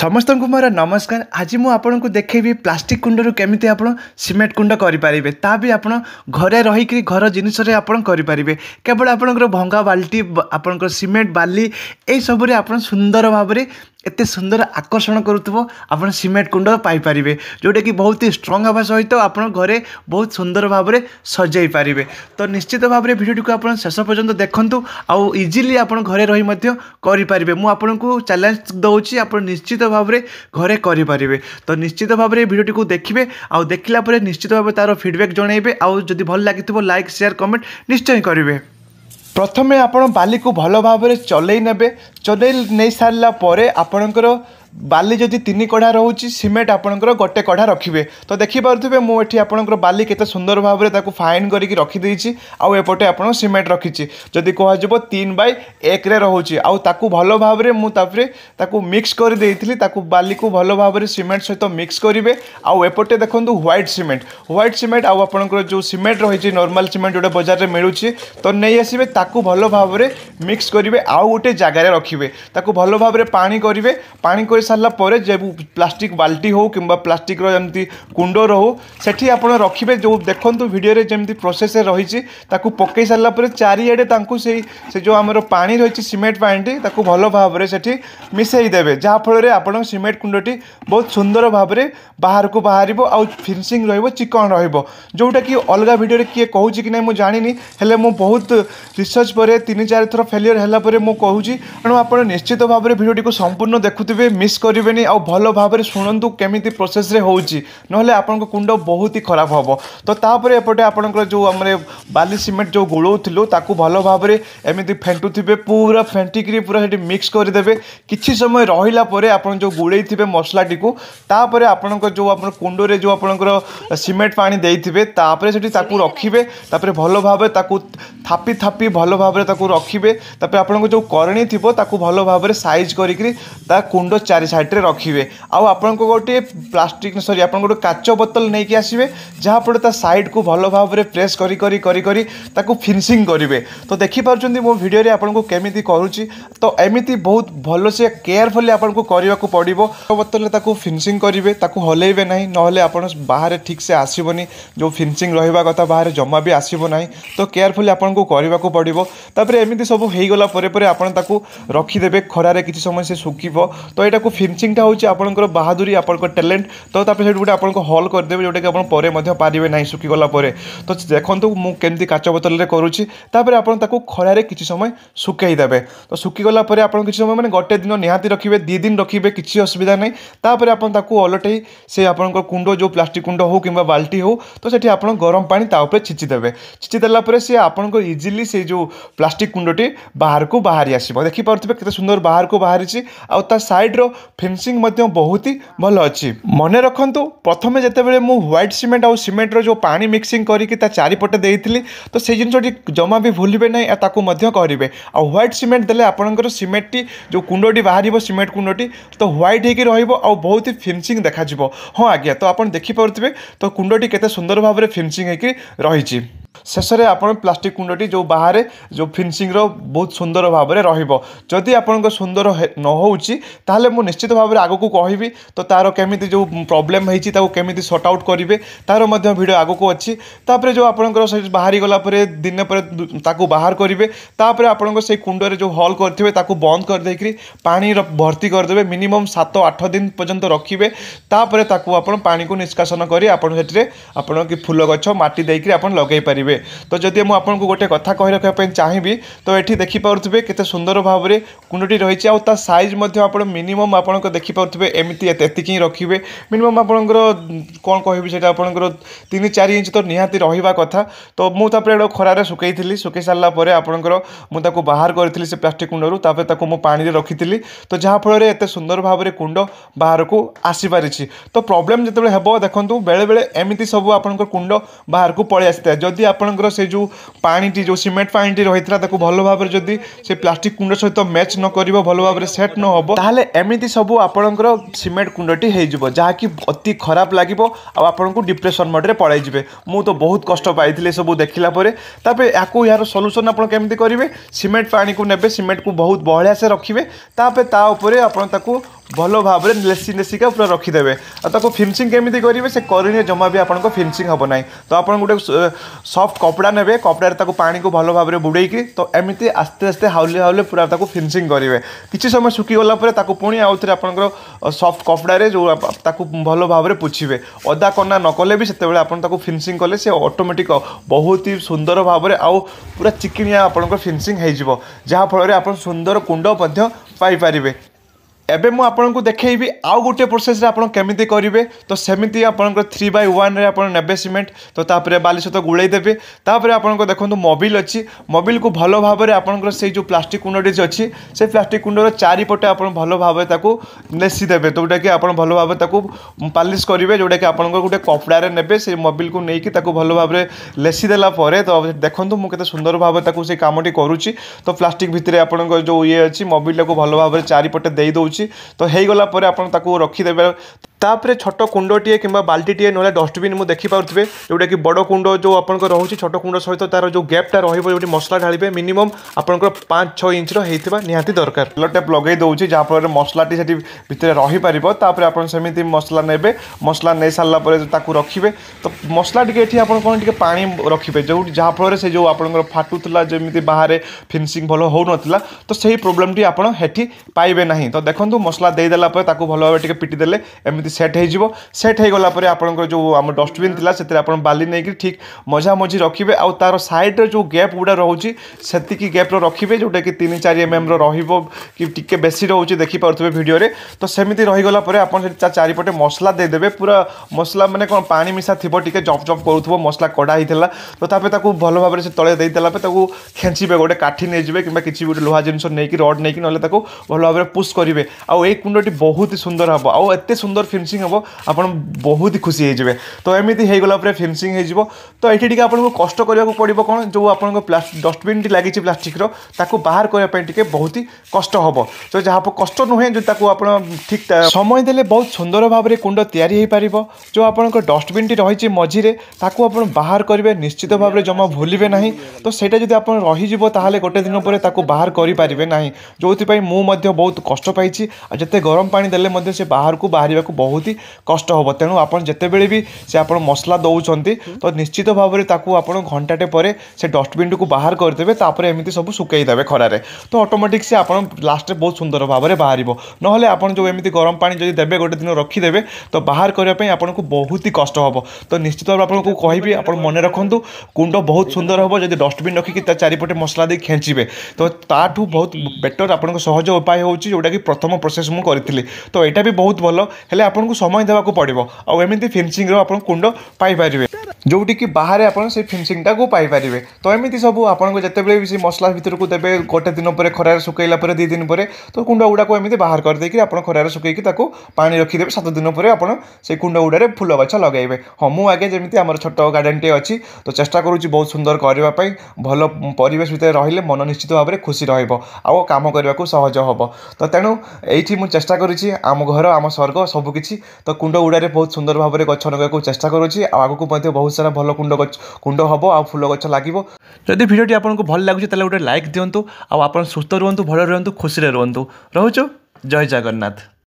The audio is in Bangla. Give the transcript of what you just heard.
ସମସ୍ତଙ୍କୁ ମୋର ନମସ୍କାର ଆଜି ମୁଁ ଆପଣଙ୍କୁ ଦେଖେଇବି ପ୍ଲାଷ୍ଟିକ୍ କୁଣ୍ଡରୁ କେମିତି ଆପଣ ସିମେଣ୍ଟ କୁଣ୍ଡ କରିପାରିବେ ତା ବି ଆପଣ ଘରେ ରହିକି ଘର ଜିନିଷରେ ଆପଣ କରିପାରିବେ କେବଳ ଆପଣଙ୍କର ଭଙ୍ଗା ବାଲ୍ଟି ଆପଣଙ୍କର ସିମେଣ୍ଟ ବାଲି ଏହିସବୁରେ ଆପଣ ସୁନ୍ଦର ଭାବରେ ଏତେ ସୁନ୍ଦର ଆକର୍ଷଣ କରୁଥିବ ଆପଣ ସିମେଣ୍ଟ କୁଣ୍ଡ ପାଇପାରିବେ ଯେଉଁଟାକି ବହୁତ ହି ଷ୍ଟ୍ରଙ୍ଗ ହେବା ସହିତ ଆପଣ ଘରେ ବହୁତ ସୁନ୍ଦର ଭାବରେ ସଜାଇ ପାରିବେ ତ ନିଶ୍ଚିତ ଭାବରେ ଭିଡ଼ିଓଟିକୁ ଆପଣ ଶେଷ ପର୍ଯ୍ୟନ୍ତ ଦେଖନ୍ତୁ ଆଉ ଇଜିଲି ଆପଣ ଘରେ ରହି ମଧ୍ୟ କରିପାରିବେ ମୁଁ ଆପଣଙ୍କୁ ଚ୍ୟାଲେଞ୍ଜ ଦେଉଛି ଆପଣ ନିଶ୍ଚିତ ଭାବରେ ଘରେ କରିପାରିବେ ତ ନିଶ୍ଚିତ ଭାବରେ ଭିଡ଼ିଓଟିକୁ ଦେଖିବେ ଆଉ ଦେଖିଲା ପରେ ନିଶ୍ଚିତ ଭାବରେ ତା'ର ଫିଡ଼ବ୍ୟାକ୍ ଜଣାଇବେ ଆଉ ଯଦି ଭଲ ଲାଗିଥିବ ଲାଇକ୍ ସେୟାର କମେଣ୍ଟ ନିଶ୍ଚୟ କରିବେ ପ୍ରଥମେ ଆପଣ ବାଲିକୁ ଭଲ ଭାବରେ ଚଲାଇ ନେବେ ଚଲାଇ ନେଇ ସାରିଲା ପରେ ଆପଣଙ୍କର ବାଲି ଯଦି ତିନି କଢ଼ା ରହୁଛି ସିମେଣ୍ଟ ଆପଣଙ୍କର ଗୋଟେ କଢ଼ା ରଖିବେ ତ ଦେଖିପାରୁଥିବେ ମୁଁ ଏଠି ଆପଣଙ୍କର ବାଲି କେତେ ସୁନ୍ଦର ଭାବରେ ତାକୁ ଫାଇନ୍ କରିକି ରଖିଦେଇଛି ଆଉ ଏପଟେ ଆପଣ ସିମେଣ୍ଟ ରଖିଛି ଯଦି କୁହାଯିବ ତିନି ବାଇ ଏକରେ ରହୁଛି ଆଉ ତାକୁ ଭଲ ଭାବରେ ମୁଁ ତାପରେ ତାକୁ ମିକ୍ସ କରିଦେଇଥିଲି ତାକୁ ବାଲିକୁ ଭଲ ଭାବରେ ସିମେଣ୍ଟ ସହିତ ମିକ୍ସ କରିବେ ଆଉ ଏପଟେ ଦେଖନ୍ତୁ ହ୍ୱାଇଟ୍ ସିମେଣ୍ଟ ହ୍ୱାଇଟ୍ ସିମେଣ୍ଟ ଆଉ ଆପଣଙ୍କର ଯେଉଁ ସିମେଣ୍ଟ ରହିଛି ନର୍ମାଲ ସିମେଣ୍ଟ ଯେଉଁଟା ବଜାରରେ ମିଳୁଛି ତ ନେଇ ଆସିବେ ତାକୁ ଭଲ ଭାବରେ ମିକ୍ସ କରିବେ ଆଉ ଗୋଟେ ଜାଗାରେ ରଖିବେ ତାକୁ ଭଲ ଭାବରେ ପାଣି କରିବେ ପାଣି କରି সারা পরে যে প্লাষ্টিক বাল্টি হো কিংবা প্লাষ্টিক্র যেমনি কুণ্ড রো সেটি আপনার রাখবে যে দেখুন ভিডিওরে যেমনি প্রোসেস রয়েছে তাকে পকাই সারা পরে চারিআডে তাঁকু সেই সে যে আমার পা রয়েছে সিমেন্ট পাটি তাকে ভালো ভাবে সেটি মিশাই দেবে যাফলের আপনার সিমেন্ট কুণ্ডটি বহু সুন্দর ভাবে বাহারক বাহার ফিনিশিং রহব চিকন রহব যেটা কি অলগা ভিডিওরে কি কুচি কি না মু জাঁনি হলে মু বহুত রিসর্চ পরে তিন চারি থর ফেলিওর হলাপরে মু কুচি তেমন আপনার নিশ্চিত ভাবে ভিডিওটি সম্পূর্ণ দেখুবে মিস মিস করবেনি আউ ভালো ভাবে শুণন্তু কেমিতি প্রোসেসরে হচ্ছে নহলে আপনার কুণ্ড বহুত হি খারাপ হব তো তাপরে এপটে আপনার যে আমার বালি সিমেন্ট যে গোলাউলু তাকে ভালো ভাবে এমনি ফেটুথে পুরা ফেটিকি পুরা সেটি মিক্স করেদেবে কিছু সময় রহলা পরে আপনার যে গোড়াইবে মশলাটি তাপরে আপনার যে আপনার কুণ্ডরে যে আপনার সিমেন্ট পা দিয়ে তাপরে সেটি তাকে রখবে তাপরে ভালো ভাবে তাকে থাপি থাপি ভালো ভাবে তাকে রখবে তাপরে আপনার যে করণী থাকবে তাকে ভালো ভাবে সাইজ করি তা কুণ্ড চারি चार सैड्रे रखिए आपण को गोटे प्लास्टिक सरी आप गोटे काच बोतल नहीं आसवे जहाँफल सैड को भल भाव प्रेस करसींग करेंगे तो देखिपार मो भिडियो आपको केमी करुच्ची तो एमती बहुत भल से केयरफुली आपको पड़ो बोतल फिनसींग करेंगे हलैबे ना ना आप बाहर ठीक से आसबन जो फिनसींग रहा कथा बाहर जमा भी आसबना तो केयरफुली आपको पड़ो तापर एमती सब होगला आपदे खरारे किसी समय से सुख तो यू ফিନିচিংটা ହେଉଛି ଆପଣଙ୍କର ବାହାଦୁରୀ ଆପଣଙ୍କ ଟ୍ୟାଲେଣ୍ଟ ତ ତା'ପରେ ସେଇଠି ଗୋଟେ ଆପଣଙ୍କୁ ହଲ୍ କରିଦେବେ ଯେଉଁଟାକି ଆପଣ ପରେ ମଧ୍ୟ ପାରିବେ ନାହିଁ ଶୁଖିଗଲା ପରେ ତ ଦେଖନ୍ତୁ ମୁଁ କେମିତି କାଚ ବୋତଲରେ କରୁଛି ତାପରେ ଆପଣ ତାକୁ ଖରାରେ କିଛି ସମୟ ଶୁଖାଇ ଦେବେ ତ ଶୁଖିଗଲା ପରେ ଆପଣ କିଛି ସମୟ ମାନେ ଗୋଟେ ଦିନ ନିହାତି ରଖିବେ ଦୁଇ ଦିନ ରଖିବେ କିଛି ଅସୁବିଧା ନାହିଁ ତାପରେ ଆପଣ ତାକୁ ଅଲଟେଇ ସେ ଆପଣଙ୍କ କୁଣ୍ଡ ଯେଉଁ ପ୍ଲାଷ୍ଟିକ୍ କୁଣ୍ଡ ହେଉ କିମ୍ବା ବାଲ୍ଟି ହେଉ ତ ସେଠି ଆପଣ ଗରମ ପାଣି ତା ଉପରେ ଛିଞ୍ଚି ଦେବେ ଛିଞ୍ଚି ଦେଲା ପରେ ସେ ଆପଣଙ୍କ ଇଜିଲି ସେଇ ଯେଉଁ ପ୍ଲାଷ୍ଟିକ୍ କୁଣ୍ଡଟି ବାହାରକୁ ବାହାରି ଆସିବ ଦେଖିପାରୁଥିବେ କେତେ ସୁନ୍ଦର ବାହାରକୁ ବାହାରିଛି ଆଉ ତା ସାଇଡ଼୍ର फिनिशिंग बहुत ही भल अच्छी मन रखुद प्रथम जो मुझे ह्वैट सीमेंट आउ सीमेंटर जो पा मिक्सिंग करी चारिपटे तो से जिन जमा भी भूलिबे ना करेंगे आ ह्वैट सीमेंट देखे सीमेंटी जो कुंडी बाहर सीमेंट कुंडटी तो ह्वैट होकर रोज बहुत ही फिनिशिंग देखा हाँ आज्ञा तो आप देखिपे तो कुंडटी के सुंदर भाव में फिनिशिंग रही है ଶେଷରେ ଆପଣ ପ୍ଲାଷ୍ଟିକ୍ କୁଣ୍ଡଟି ଯେଉଁ ବାହାରେ ଯେଉଁ ଫିନିସିଂର ବହୁତ ସୁନ୍ଦର ଭାବରେ ରହିବ ଯଦି ଆପଣଙ୍କ ସୁନ୍ଦର ନ ହେଉଛି ତାହେଲେ ମୁଁ ନିଶ୍ଚିତ ଭାବରେ ଆଗକୁ କହିବି ତ ତା'ର କେମିତି ଯେଉଁ ପ୍ରୋବ୍ଲେମ୍ ହେଇଛି ତାକୁ କେମିତି ସର୍ଟ ଆଉଟ୍ କରିବେ ତା'ର ମଧ୍ୟ ଭିଡ଼ିଓ ଆଗକୁ ଅଛି ତାପରେ ଯେଉଁ ଆପଣଙ୍କର ସେ ବାହାରିଗଲା ପରେ ଦିନେ ପରେ ତାକୁ ବାହାର କରିବେ ତାପରେ ଆପଣଙ୍କ ସେଇ କୁଣ୍ଡରେ ଯେଉଁ ହଲ୍ କରିଥିବେ ତାକୁ ବନ୍ଦ କରିଦେଇକରି ପାଣିର ଭର୍ତ୍ତି କରିଦେବେ ମିନିମମ୍ ସାତ ଆଠ ଦିନ ପର୍ଯ୍ୟନ୍ତ ରଖିବେ ତାପରେ ତାକୁ ଆପଣ ପାଣିକୁ ନିଷ୍କାସନ କରି ଆପଣ ସେଥିରେ ଆପଣଙ୍କ ଫୁଲ ଗଛ ମାଟି ଦେଇକରି ଆପଣ ଲଗାଇ ପାରିବେ କରିପାରିବେ ତ ଯଦି ମୁଁ ଆପଣଙ୍କୁ ଗୋଟେ କଥା କହି ରଖିବା ପାଇଁ ଚାହିଁବି ତ ଏଠି ଦେଖିପାରୁଥିବେ କେତେ ସୁନ୍ଦର ଭାବରେ କୁଣ୍ଡଟି ରହିଛି ଆଉ ତା ସାଇଜ୍ ମଧ୍ୟ ଆପଣ ମିନିମମ୍ ଆପଣଙ୍କ ଦେଖିପାରୁଥିବେ ଏମିତି ଏତିକି ହିଁ ରଖିବେ ମିନିମମ୍ ଆପଣଙ୍କର କ'ଣ କହିବି ସେଇଟା ଆପଣଙ୍କର ତିନି ଚାରି ଇଞ୍ଚ ତ ନିହାତି ରହିବା କଥା ତ ମୁଁ ତାପରେ ଏଗୁଡ଼ା ଖରାରେ ଶୁଖେଇଥିଲି ଶୁଖେଇ ସାରିଲା ପରେ ଆପଣଙ୍କର ମୁଁ ତାକୁ ବାହାର କରିଥିଲି ସେ ପ୍ଲାଷ୍ଟିକ୍ କୁଣ୍ଡରୁ ତାପରେ ତାକୁ ମୁଁ ପାଣିରେ ରଖିଥିଲି ତ ଯାହାଫଳରେ ଏତେ ସୁନ୍ଦର ଭାବରେ କୁଣ୍ଡ ବାହାରକୁ ଆସିପାରିଛି ତ ପ୍ରୋବ୍ଲେମ୍ ଯେତେବେଳେ ହେବ ଦେଖନ୍ତୁ ବେଳେବେଳେ ଏମିତି ସବୁ ଆପଣଙ୍କ କୁଣ୍ଡ ବାହାରକୁ ପଳାଇ ଆସିଥାଏ ଯଦି আপনকৰ সেই যো পানীটি যো সিমেন্ট পানীটি ৰৈ থকা তাক ভালভাৱে যদি সেই প্লাষ্টিক কুণ্ডৰ সৈতে মেচ ন কৰিব ভালভাৱে ছেট ন হব таহে এমিতি সবো আপোনকৰ সিমেন্ট কুণ্ডটি হৈ যাব যা কি অতি খৰাব লাগিব আৰু আপোনক ডিப்ரেশন মডৰে পঢ়াই দিবে মু তো বহুত কষ্ট পাইছিল সব দেখিলা পরে তাপে ইয়াকো ইয়াৰ সলুচন আপোনকেমতি কৰিবে সিমেন্ট পানী কো নেবে সিমেন্ট কো বহুত বহলিয়া সে ৰখিবে তাপে তা ওপৰে আপোন তাকো ଭଲ ଭାବରେ ଲେସି ନେସିକା ପୁରା ରଖିଦେବେ ଆଉ ତାକୁ ଫିନିସିଂ କେମିତି କରିବେ ସେ କରିନେ ଜମା ବି ଆପଣଙ୍କ ଫିନିସିଂ ହେବ ନାହିଁ ତ ଆପଣ ଗୋଟେ ସଫ୍ଟ କପଡ଼ା ନେବେ କପଡ଼ାରେ ତାକୁ ପାଣିକୁ ଭଲ ଭାବରେ ବୁଡ଼େଇକି ତ ଏମିତି ଆସ୍ତେ ଆସ୍ତେ ହାଉଲି ହାଉଲି ପୁରା ତାକୁ ଫିନିସିଂ କରିବେ କିଛି ସମୟ ଶୁଖିଗଲା ପରେ ତାକୁ ପୁଣି ଆଉଥରେ ଆପଣଙ୍କର ସଫ୍ଟ କପଡ଼ାରେ ଯେଉଁ ତାକୁ ଭଲ ଭାବରେ ପୋଛିବେ ଅଦା କନା ନ କଲେ ବି ସେତେବେଳେ ଆପଣ ତାକୁ ଫିନିସିଂ କଲେ ସେ ଅଟୋମେଟିକ୍ ବହୁତ ହି ସୁନ୍ଦର ଭାବରେ ଆଉ ପୁରା ଚିକିଣିଆ ଆପଣଙ୍କର ଫିନିସିଂ ହେଇଯିବ ଯାହାଫଳରେ ଆପଣ ସୁନ୍ଦର କୁଣ୍ଡ ମଧ୍ୟ ପାଇପାରିବେ ଏବେ ମୁଁ ଆପଣଙ୍କୁ ଦେଖେଇବି ଆଉ ଗୋଟେ ପ୍ରୋସେସ୍ରେ ଆପଣ କେମିତି କରିବେ ତ ସେମିତି ଆପଣଙ୍କର ଥ୍ରୀ ବାଇ ୱାନ୍ରେ ଆପଣ ନେବେ ସିମେଣ୍ଟ ତ ତାପରେ ବାଲି ସହିତ ଗୁଳେଇ ଦେବେ ତାପରେ ଆପଣଙ୍କ ଦେଖନ୍ତୁ ମବିଲ୍ ଅଛି ମବିଲ୍କୁ ଭଲ ଭାବରେ ଆପଣଙ୍କର ସେଇ ଯେଉଁ ପ୍ଲାଷ୍ଟିକ୍ କୁଣ୍ଡଟି ଅଛି ସେ ପ୍ଲାଷ୍ଟିକ୍ କୁଣ୍ଡର ଚାରିପଟେ ଆପଣ ଭଲ ଭାବରେ ତାକୁ ନେସି ଦେବେ ଯେଉଁଟାକି ଆପଣ ଭଲ ଭାବରେ ତାକୁ ପାଲିସ୍ କରିବେ ଯେଉଁଟାକି ଆପଣଙ୍କର ଗୋଟେ କପଡ଼ାରେ ନେବେ ସେ ମବିଲ୍କୁ ନେଇକି ତାକୁ ଭଲ ଭାବରେ ଲେସି ଦେଲା ପରେ ତ ଦେଖନ୍ତୁ ମୁଁ କେତେ ସୁନ୍ଦର ଭାବରେ ତାକୁ ସେ କାମଟି କରୁଛି ତ ପ୍ଲାଷ୍ଟିକ୍ ଭିତରେ ଆପଣଙ୍କ ଯେଉଁ ଇଏ ଅଛି ମବିଲ୍ଟାକୁ ଭଲ ଭାବରେ ଚାରିପଟେ ଦେଇ ଦେଉଛି ରହୁଛି ତ ହେଇଗଲା ପରେ ଆପଣ ତାକୁ ରଖିଦେବେ ତାପରେ ଛୋଟ କୁଣ୍ଡଟିଏ କିମ୍ବା ବାଲ୍ଟିଟିଏ ନହେଲେ ଡଷ୍ଟବିନ୍ ମୁଁ ଦେଖିପାରୁଥିବେ ଯେଉଁଟାକି ବଡ଼ କୁଣ୍ଡ ଯେଉଁ ଆପଣଙ୍କର ରହୁଛି ଛୋଟ କୁଣ୍ଡ ସହିତ ତା'ର ଯେଉଁ ଗ୍ୟାପ୍ଟା ରହିବ ଯେଉଁଠି ମସଲା ଢାଳିବେ ମିନିମମ୍ ଆପଣଙ୍କର ପାଞ୍ଚ ଛଅ ଇଞ୍ଚର ହେଇଥିବା ନିହାତି ଦରକାର କଲର୍ ଟ୍ୟାପ୍ ଲଗାଇ ଦେଉଛି ଯାହାଫଳରେ ମସଲାଟି ସେଠି ଭିତରେ ରହିପାରିବ ତାପରେ ଆପଣ ସେମିତି ମସଲା ନେବେ ମସଲା ନେଇ ସାରିଲା ପରେ ତାକୁ ରଖିବେ ତ ମସଲା ଟିକେ ଏଠି ଆପଣ କ'ଣ ଟିକେ ପାଣି ରଖିବେ ଯେଉଁଠି ଯାହାଫଳରେ ସେ ଯେଉଁ ଆପଣଙ୍କର ଫାଟୁଥିଲା ଯେମିତି ବାହାରେ ଫିନିସିଂ ଭଲ ହେଉନଥିଲା ତ ସେହି ପ୍ରୋବ୍ଲେମ୍ଟି ଆପଣ ସେଠି ପାଇବେ ନାହିଁ ତ ଦେଖନ୍ତୁ ମସଲା ଦେଇଦେଲା ପରେ ତାକୁ ଭଲ ଭାବେ ଟିକେ ପିଟିଦେଲେ ଏମିତି ଏମିତି ସେଟ୍ ହେଇଯିବ ସେଟ୍ ହେଇଗଲା ପରେ ଆପଣଙ୍କର ଯେଉଁ ଆମ ଡଷ୍ଟବିନ୍ ଥିଲା ସେଥିରେ ଆପଣ ବାଲି ନେଇକି ଠିକ୍ ମଝାମଝି ରଖିବେ ଆଉ ତା'ର ସାଇଡ଼୍ରେ ଯେଉଁ ଗ୍ୟାପ୍ ଗୁଡ଼ା ରହୁଛି ସେତିକି ଗ୍ୟାପ୍ର ରଖିବେ ଯେଉଁଟାକି ତିନି ଚାରି ଏମ୍ ଏମ୍ର ରହିବ କି ଟିକେ ବେଶୀ ରହୁଛି ଦେଖିପାରୁଥିବେ ଭିଡ଼ିଓରେ ତ ସେମିତି ରହିଗଲା ପରେ ଆପଣ ସେଠି ତା ଚାରିପଟେ ମସଲା ଦେଇଦେବେ ପୁରା ମସଲା ମାନେ କ'ଣ ପାଣି ମିଶା ଥିବ ଟିକେ ଜପ୍ ଜପ୍ କରୁଥିବ ମସଲା କଡ଼ା ହେଇଥିଲା ତ ତାପରେ ତାକୁ ଭଲ ଭାବରେ ସେ ତଳେ ଦେଇଦେଲା ପରେ ତାକୁ ଖେଞ୍ଚିବେ ଗୋଟେ କାଠି ନେଇଯିବେ କିମ୍ବା କିଛି ଗୋଟେ ଲୁହା ଜିନିଷ ନେଇକି ରଡ଼୍ ନେଇକି ନହେଲେ ତାକୁ ଭଲ ଭାବରେ ପୁସ୍ କରିବେ ଆଉ ଏଇ କୁଣ୍ଡଟି ବହୁତ ସୁନ୍ଦର ହେବ ଆଉ ଏତେ ସୁନ୍ଦର ফিনিশিং হব আপনার বহুত খুশি হয়ে তো এমনি হয়ে পরে ফিনিশিং হয়ে তো এটি টিকি আপনার কষ্ট করা পড়ব কোণ যে আপনার ডস্টবিনটি লাগিছে প্লাষ্টিক্র তাকে বাহার করা টিকি বহুত কষ্ট হব তো যা কষ্ট নুহে যে তাকে আপনার ঠিক সময় দেলে বহু সুন্দর ভাবে কুণ্ড তৈরি হয়ে পার যে আপনার ডস্টবিনটি রয়েছে মঝিরে তাকে আপনার বাহার করবে নিশ্চিত ভাবে জমা ভুলবে না তো সেটা যদি আপনার রহিযোগ তাহলে গোটে দিন পরে তাকে বাহার করে না যে বহু কষ্ট পাইছি আর যেতে গরম পানি দেলে সে বাহারক বাহার বহু ବହୁତ ହି କଷ୍ଟ ହେବ ତେଣୁ ଆପଣ ଯେତେବେଳେ ବି ସେ ଆପଣ ମସଲା ଦେଉଛନ୍ତି ତ ନିଶ୍ଚିତ ଭାବରେ ତାକୁ ଆପଣ ଘଣ୍ଟାଟେ ପରେ ସେ ଡଷ୍ଟବିନ୍ଟିକୁ ବାହାର କରିଦେବେ ତାପରେ ଏମିତି ସବୁ ଶୁକାଇ ଦେବେ ଖରାରେ ତ ଅଟୋମେଟିକ୍ ସେ ଆପଣ ଲାଷ୍ଟରେ ବହୁତ ସୁନ୍ଦର ଭାବରେ ବାହାରିବ ନହେଲେ ଆପଣ ଯେଉଁ ଏମିତି ଗରମ ପାଣି ଯଦି ଦେବେ ଗୋଟେ ଦିନ ରଖିଦେବେ ତ ବାହାର କରିବା ପାଇଁ ଆପଣଙ୍କୁ ବହୁତ ହି କଷ୍ଟ ହେବ ତ ନିଶ୍ଚିତ ଭାବରେ ଆପଣଙ୍କୁ କହିବି ଆପଣ ମନେ ରଖନ୍ତୁ କୁଣ୍ଡ ବହୁତ ସୁନ୍ଦର ହେବ ଯଦି ଡଷ୍ଟବିନ୍ ରଖିକି ତା ଚାରିପଟେ ମସଲା ଦେଇ ଖେଞ୍ଚିବେ ତ ତାଠୁ ବହୁତ ବେଟର୍ ଆପଣଙ୍କ ସହଜ ଉପାୟ ହେଉଛି ଯେଉଁଟାକି ପ୍ରଥମ ପ୍ରୋସେସ୍ ମୁଁ କରିଥିଲି ତ ଏଇଟା ବି ବହୁତ ଭଲ ହେଲେ ଆପଣ समय दबाक पर्ड एमि फेन्सिङ र कुनै ଯେଉଁଠିକି ବାହାରେ ଆପଣ ସେ ଫିନିସିଂଟାକୁ ପାଇପାରିବେ ତ ଏମିତି ସବୁ ଆପଣଙ୍କୁ ଯେତେବେଳେ ବି ସେ ମସଲା ଭିତରକୁ ଦେବେ ଗୋଟେ ଦିନ ପରେ ଖରାରେ ଶୁଖାଇଲା ପରେ ଦୁଇ ଦିନ ପରେ ତ କୁଣ୍ଡ ଗୁଡ଼ାକୁ ଏମିତି ବାହାର କରିଦେଇକି ଆପଣ ଖରାରେ ଶୁଖାଇକି ତାକୁ ପାଣି ରଖିଦେବେ ସାତ ଦିନ ପରେ ଆପଣ ସେଇ କୁଣ୍ଡ ଗୁଡ଼ାରେ ଫୁଲ ଗଛ ଲଗାଇବେ ହଁ ମୁଁ ଆଗେ ଯେମିତି ଆମର ଛୋଟ ଗାର୍ଡ଼େନଟିଏ ଅଛି ତ ଚେଷ୍ଟା କରୁଛି ବହୁତ ସୁନ୍ଦର କରିବା ପାଇଁ ଭଲ ପରିବେଶ ଭିତରେ ରହିଲେ ମନ ନିଶ୍ଚିତ ଭାବରେ ଖୁସି ରହିବ ଆଉ କାମ କରିବାକୁ ସହଜ ହେବ ତ ତେଣୁ ଏଇଠି ମୁଁ ଚେଷ୍ଟା କରିଛି ଆମ ଘର ଆମ ସ୍ୱର୍ଗ ସବୁକିଛି ତ କୁଣ୍ଡ ଗୁଡ଼ାରେ ବହୁତ ସୁନ୍ଦର ଭାବରେ ଗଛ ଲଗାଇବାକୁ ଚେଷ୍ଟା କରୁଛି ଆଉ ଆଗକୁ ମଧ୍ୟ ବହୁତ फुल गछ लाग भिडियो भन्नु लाग भुहु खुस जय जगन्नाथ